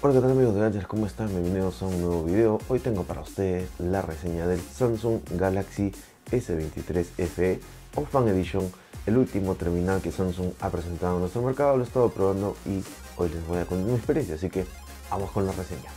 Hola que tal amigos de ¿cómo están? Bienvenidos a un nuevo video. Hoy tengo para ustedes la reseña del Samsung Galaxy S23 FE o Fan Edition, el último terminal que Samsung ha presentado en nuestro mercado. Lo he estado probando y hoy les voy a contar mi experiencia, así que vamos con la reseña.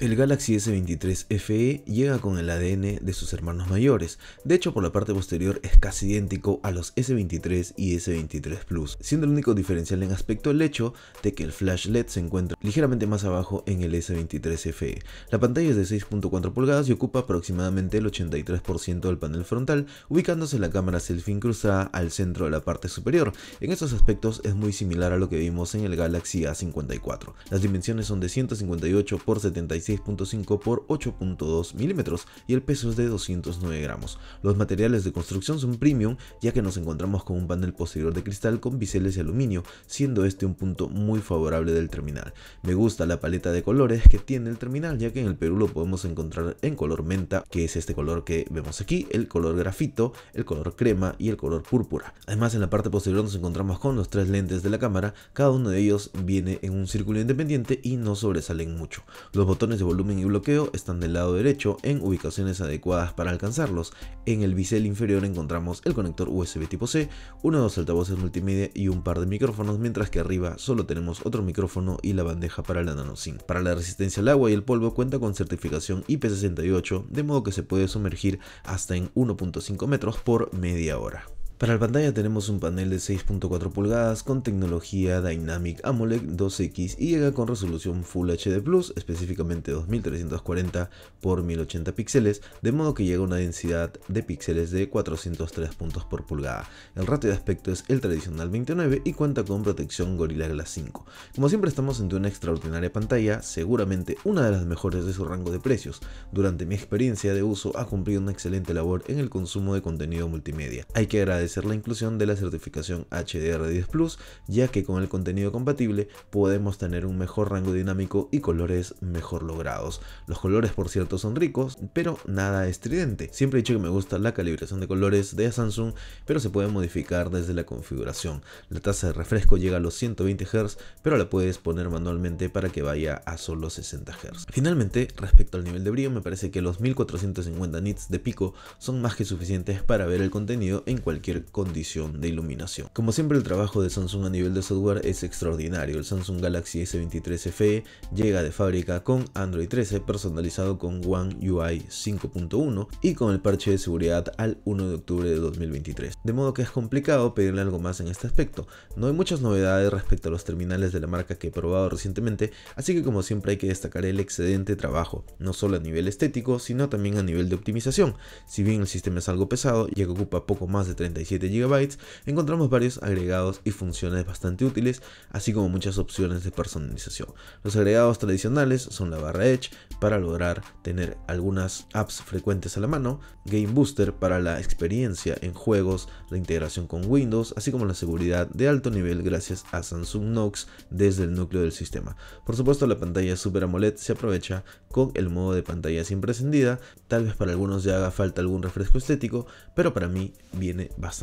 El Galaxy S23 FE llega con el ADN de sus hermanos mayores, de hecho por la parte posterior es casi idéntico a los S23 y S23 Plus, siendo el único diferencial en aspecto el hecho de que el flash LED se encuentra ligeramente más abajo en el S23 FE. La pantalla es de 6.4 pulgadas y ocupa aproximadamente el 83% del panel frontal, ubicándose la cámara selfie incrustada al centro de la parte superior. En estos aspectos es muy similar a lo que vimos en el Galaxy A54. Las dimensiones son de 158 x 75 6.5 por 8.2 milímetros y el peso es de 209 gramos. Los materiales de construcción son premium ya que nos encontramos con un panel posterior de cristal con biseles de aluminio, siendo este un punto muy favorable del terminal. Me gusta la paleta de colores que tiene el terminal ya que en el Perú lo podemos encontrar en color menta, que es este color que vemos aquí, el color grafito, el color crema y el color púrpura. Además en la parte posterior nos encontramos con los tres lentes de la cámara, cada uno de ellos viene en un círculo independiente y no sobresalen mucho. Los botones de volumen y bloqueo están del lado derecho en ubicaciones adecuadas para alcanzarlos. En el bisel inferior encontramos el conector USB tipo C, uno de los altavoces multimedia y un par de micrófonos, mientras que arriba solo tenemos otro micrófono y la bandeja para la SIM. Para la resistencia al agua y el polvo cuenta con certificación IP68, de modo que se puede sumergir hasta en 1.5 metros por media hora. Para la pantalla tenemos un panel de 6.4 pulgadas con tecnología Dynamic AMOLED 2X y llega con resolución Full HD+, Plus, específicamente 2340 x 1080 píxeles, de modo que llega a una densidad de píxeles de 403 puntos por pulgada. El ratio de aspecto es el tradicional 29 y cuenta con protección Gorilla Glass 5. Como siempre estamos ante una extraordinaria pantalla, seguramente una de las mejores de su rango de precios. Durante mi experiencia de uso ha cumplido una excelente labor en el consumo de contenido multimedia. Hay que agradecer ser la inclusión de la certificación HDR10 Plus, ya que con el contenido compatible podemos tener un mejor rango dinámico y colores mejor logrados. Los colores por cierto son ricos, pero nada estridente. Siempre he dicho que me gusta la calibración de colores de Samsung, pero se puede modificar desde la configuración. La tasa de refresco llega a los 120 Hz, pero la puedes poner manualmente para que vaya a solo 60 Hz. Finalmente, respecto al nivel de brillo, me parece que los 1450 nits de pico son más que suficientes para ver el contenido en cualquier condición de iluminación. Como siempre el trabajo de Samsung a nivel de software es extraordinario. El Samsung Galaxy S23 FE llega de fábrica con Android 13 personalizado con One UI 5.1 y con el parche de seguridad al 1 de octubre de 2023. De modo que es complicado pedirle algo más en este aspecto. No hay muchas novedades respecto a los terminales de la marca que he probado recientemente, así que como siempre hay que destacar el excedente trabajo, no solo a nivel estético, sino también a nivel de optimización. Si bien el sistema es algo pesado, ya que ocupa poco más de 35 7 GB, encontramos varios agregados y funciones bastante útiles, así como muchas opciones de personalización. Los agregados tradicionales son la barra Edge para lograr tener algunas apps frecuentes a la mano, Game Booster para la experiencia en juegos, la integración con Windows, así como la seguridad de alto nivel gracias a Samsung Knox desde el núcleo del sistema. Por supuesto, la pantalla Super AMOLED se aprovecha con el modo de pantalla sin prescindida, tal vez para algunos ya haga falta algún refresco estético, pero para mí viene bastante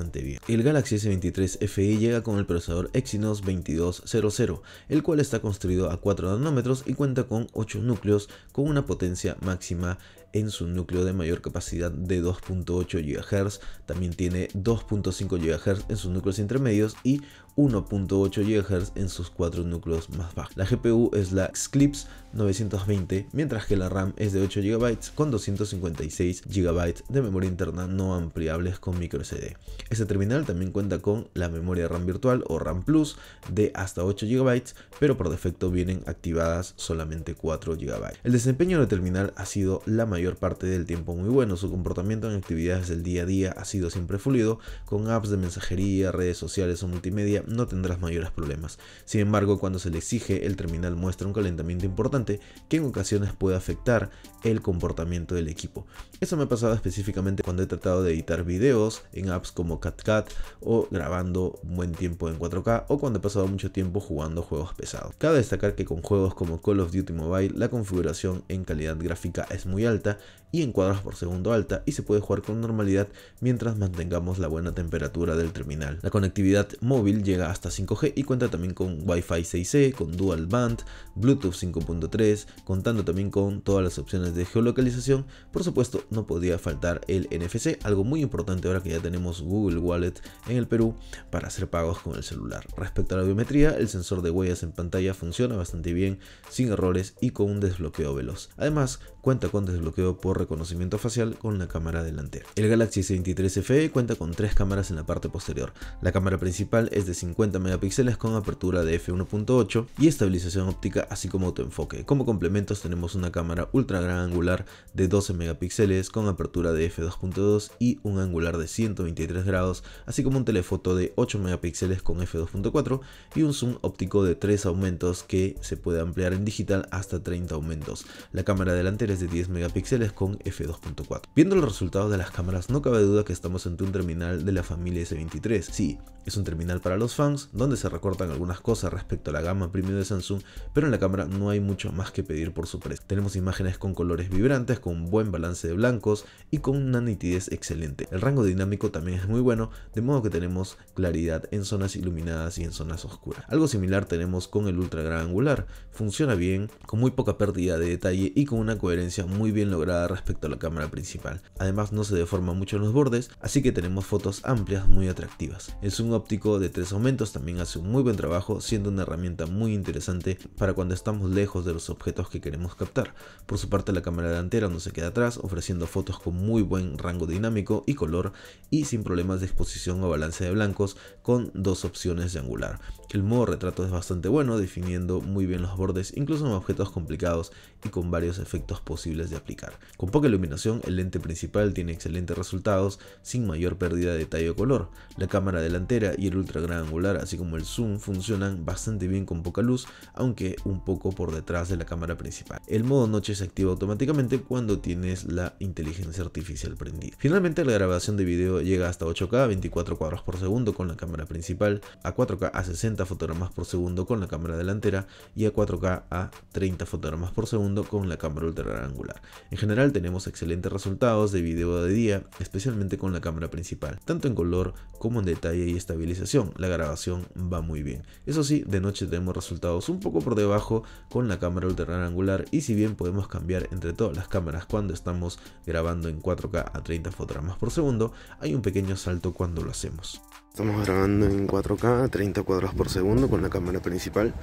el Galaxy S23 FE llega con el procesador Exynos 2200, el cual está construido a 4 nanómetros y cuenta con 8 núcleos con una potencia máxima en su núcleo de mayor capacidad de 2.8 GHz, también tiene 2.5 GHz en sus núcleos intermedios y 1.8 GHz en sus cuatro núcleos más bajos. La GPU es la Xclips 920, mientras que la RAM es de 8 GB con 256 GB de memoria interna no ampliables con microSD. Este terminal también cuenta con la memoria RAM virtual o RAM Plus de hasta 8 GB, pero por defecto vienen activadas solamente 4 GB. El desempeño del terminal ha sido la mayor parte del tiempo muy bueno, su comportamiento en actividades del día a día ha sido siempre fluido, con apps de mensajería, redes sociales o multimedia no tendrás mayores problemas. Sin embargo, cuando se le exige, el terminal muestra un calentamiento importante que en ocasiones puede afectar el comportamiento del equipo. Eso me ha pasado específicamente cuando he tratado de editar videos en apps como CatCat o grabando un buen tiempo en 4K o cuando he pasado mucho tiempo jugando juegos pesados. Cabe destacar que con juegos como Call of Duty Mobile la configuración en calidad gráfica es muy alta y en cuadros por segundo alta y se puede jugar con normalidad mientras mantengamos la buena temperatura del terminal. La conectividad móvil llega hasta 5G y cuenta también con Wi-Fi 6 c con Dual Band, Bluetooth 5.3, contando también con todas las opciones de geolocalización. Por supuesto, no podía faltar el NFC, algo muy importante ahora que ya tenemos Google Wallet en el Perú para hacer pagos con el celular. Respecto a la biometría, el sensor de huellas en pantalla funciona bastante bien, sin errores y con un desbloqueo veloz. Además, cuenta con desbloqueo por reconocimiento facial con la cámara delantera. El Galaxy S23 FE cuenta con tres cámaras en la parte posterior. La cámara principal es de 50 megapíxeles con apertura de f1.8 y estabilización óptica así como autoenfoque. Como complementos tenemos una cámara ultra gran angular de 12 megapíxeles con apertura de f2.2 y un angular de 123 grados, así como un telefoto de 8 megapíxeles con f2.4 y un zoom óptico de 3 aumentos que se puede ampliar en digital hasta 30 aumentos. La cámara delantera de 10 megapíxeles con f2.4. Viendo los resultados de las cámaras, no cabe duda que estamos ante un terminal de la familia S23. Sí, es un terminal para los fans, donde se recortan algunas cosas respecto a la gama premium de Samsung, pero en la cámara no hay mucho más que pedir por su precio. Tenemos imágenes con colores vibrantes, con un buen balance de blancos y con una nitidez excelente. El rango dinámico también es muy bueno, de modo que tenemos claridad en zonas iluminadas y en zonas oscuras. Algo similar tenemos con el ultra gran angular, funciona bien, con muy poca pérdida de detalle y con una coherencia muy bien lograda respecto a la cámara principal. Además no se deforma mucho en los bordes, así que tenemos fotos amplias muy atractivas. El zoom óptico de tres aumentos también hace un muy buen trabajo, siendo una herramienta muy interesante para cuando estamos lejos de los objetos que queremos captar. Por su parte la cámara delantera no se queda atrás, ofreciendo fotos con muy buen rango dinámico y color y sin problemas de exposición o balance de blancos con dos opciones de angular. El modo retrato es bastante bueno, definiendo muy bien los bordes, incluso en objetos complicados y con varios efectos posibles de aplicar. Con poca iluminación, el lente principal tiene excelentes resultados sin mayor pérdida de detalle o color. La cámara delantera y el ultra gran angular, así como el zoom, funcionan bastante bien con poca luz, aunque un poco por detrás de la cámara principal. El modo noche se activa automáticamente cuando tienes la inteligencia artificial prendida. Finalmente, la grabación de video llega hasta 8K a 24 cuadros por segundo con la cámara principal, a 4K a 60 fotogramas por segundo con la cámara delantera y a 4K a 30 fotogramas por segundo con la cámara ultra gran angular. En general tenemos excelentes resultados de video de día, especialmente con la cámara principal, tanto en color como en detalle y estabilización. La grabación va muy bien. Eso sí, de noche tenemos resultados un poco por debajo con la cámara ultra angular y si bien podemos cambiar entre todas las cámaras cuando estamos grabando en 4K a 30 fotogramas por segundo, hay un pequeño salto cuando lo hacemos. Estamos grabando en 4K a 30 cuadros por segundo con la cámara principal.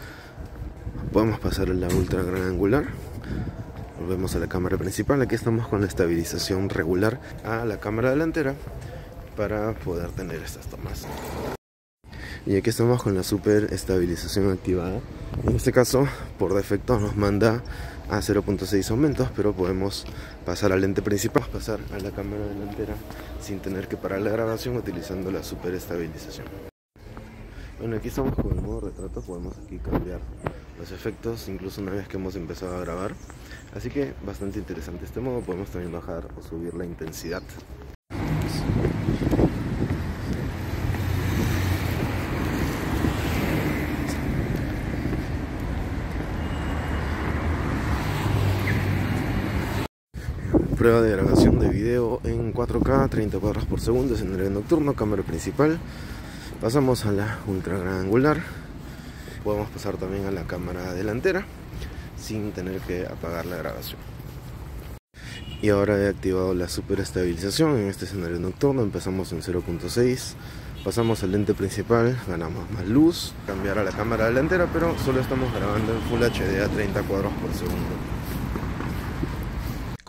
Podemos pasar a la ultra gran angular Volvemos a la cámara principal, aquí estamos con la estabilización regular a la cámara delantera para poder tener estas tomas. Y aquí estamos con la super estabilización activada. En este caso, por defecto nos manda a 0.6 aumentos, pero podemos pasar al lente principal, pasar a la cámara delantera sin tener que parar la grabación utilizando la super estabilización. Bueno, aquí estamos con el modo retrato, podemos aquí cambiar los efectos incluso una vez que hemos empezado a grabar. Así que bastante interesante. este modo podemos también bajar o subir la intensidad. prueba de grabación de video en 4K, 30 cuadras por segundo, en el nocturno, cámara principal. Pasamos a la ultra gran angular podemos pasar también a la cámara delantera sin tener que apagar la grabación. Y ahora he activado la superestabilización en este escenario nocturno, empezamos en 0.6, pasamos al lente principal, ganamos más luz, cambiará la cámara delantera, pero solo estamos grabando en Full HD a 30 cuadros por segundo.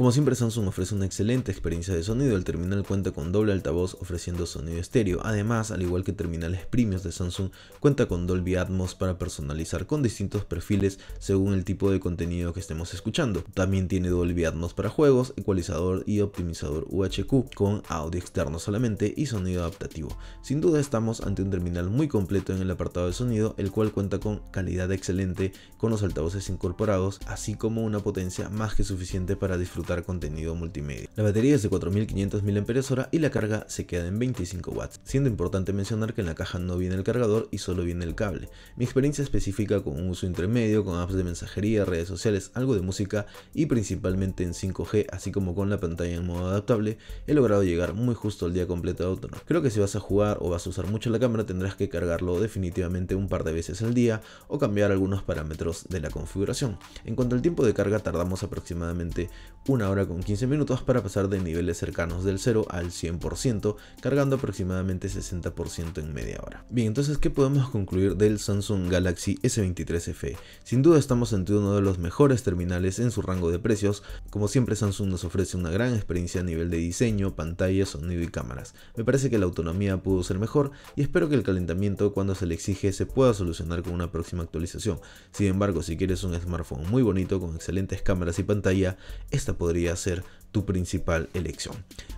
Como siempre Samsung ofrece una excelente experiencia de sonido, el terminal cuenta con doble altavoz ofreciendo sonido estéreo, además al igual que terminales premios de Samsung cuenta con Dolby Atmos para personalizar con distintos perfiles según el tipo de contenido que estemos escuchando. También tiene Dolby Atmos para juegos, ecualizador y optimizador UHQ con audio externo solamente y sonido adaptativo. Sin duda estamos ante un terminal muy completo en el apartado de sonido, el cual cuenta con calidad excelente con los altavoces incorporados, así como una potencia más que suficiente para disfrutar contenido multimedia. La batería es de 4500 mAh y la carga se queda en 25 watts, siendo importante mencionar que en la caja no viene el cargador y solo viene el cable. Mi experiencia específica con un uso intermedio, con apps de mensajería, redes sociales, algo de música y principalmente en 5G, así como con la pantalla en modo adaptable, he logrado llegar muy justo al día completo de autónomo. Creo que si vas a jugar o vas a usar mucho la cámara tendrás que cargarlo definitivamente un par de veces al día o cambiar algunos parámetros de la configuración. En cuanto al tiempo de carga tardamos aproximadamente una hora con 15 minutos para pasar de niveles cercanos del 0 al 100%, cargando aproximadamente 60% en media hora. Bien, entonces, ¿qué podemos concluir del Samsung Galaxy S23 FE? Sin duda estamos ante uno de los mejores terminales en su rango de precios. Como siempre, Samsung nos ofrece una gran experiencia a nivel de diseño, pantalla, sonido y cámaras. Me parece que la autonomía pudo ser mejor y espero que el calentamiento cuando se le exige se pueda solucionar con una próxima actualización. Sin embargo, si quieres un smartphone muy bonito con excelentes cámaras y pantalla, esta podría ser tu principal elección.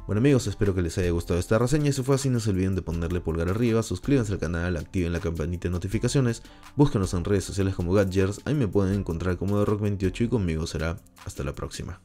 Bueno amigos, espero que les haya gustado esta reseña. Si fue así, no se olviden de ponerle pulgar arriba, suscríbanse al canal, activen la campanita de notificaciones, búsquenos en redes sociales como Gadgers, ahí me pueden encontrar como de Rock 28 y conmigo será hasta la próxima.